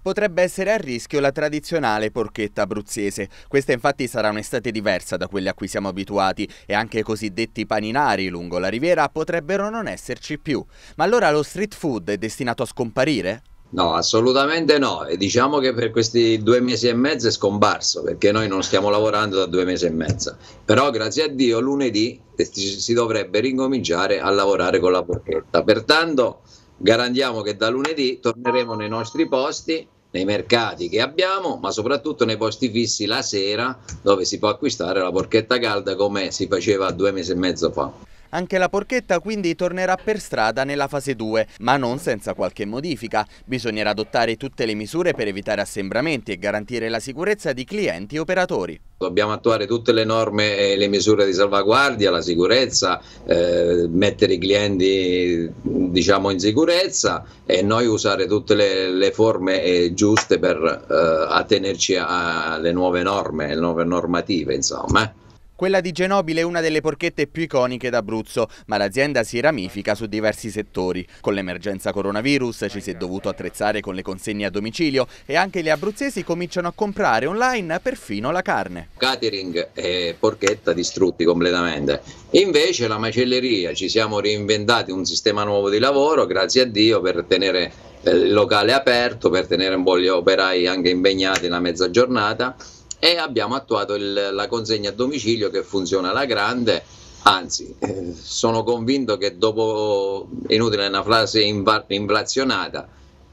Potrebbe essere a rischio la tradizionale porchetta abruzzese. Questa infatti sarà un'estate diversa da quelle a cui siamo abituati e anche i cosiddetti paninari lungo la riviera potrebbero non esserci più. Ma allora lo street food è destinato a scomparire? No, assolutamente no. E diciamo che per questi due mesi e mezzo è scomparso perché noi non stiamo lavorando da due mesi e mezzo. Però grazie a Dio lunedì si dovrebbe ricominciare a lavorare con la porchetta. Pertanto Garantiamo che da lunedì torneremo nei nostri posti, nei mercati che abbiamo, ma soprattutto nei posti fissi la sera dove si può acquistare la porchetta calda come si faceva due mesi e mezzo fa. Anche la porchetta quindi tornerà per strada nella fase 2, ma non senza qualche modifica. Bisognerà adottare tutte le misure per evitare assembramenti e garantire la sicurezza di clienti e operatori. Dobbiamo attuare tutte le norme e le misure di salvaguardia, la sicurezza, eh, mettere i clienti diciamo, in sicurezza e noi usare tutte le, le forme eh, giuste per eh, attenerci alle nuove norme, alle nuove normative. Insomma. Quella di Genobile è una delle porchette più iconiche d'Abruzzo, ma l'azienda si ramifica su diversi settori. Con l'emergenza coronavirus ci si è dovuto attrezzare con le consegne a domicilio e anche gli abruzzesi cominciano a comprare online perfino la carne. Catering e porchetta distrutti completamente. Invece la macelleria, ci siamo reinventati un sistema nuovo di lavoro, grazie a Dio, per tenere eh, il locale aperto, per tenere un po' gli operai anche impegnati la mezza giornata e abbiamo attuato il, la consegna a domicilio che funziona alla grande. Anzi, eh, sono convinto che dopo, inutile una frase inflazionata,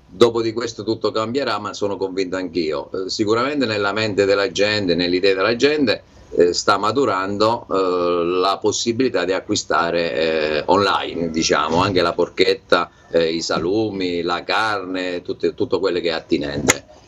dopo di questo tutto cambierà, ma sono convinto anch'io. Eh, sicuramente nella mente della gente, nell'idea della gente, eh, sta maturando eh, la possibilità di acquistare eh, online, diciamo, anche la porchetta, eh, i salumi, la carne, tutte, tutto quello che è attinente.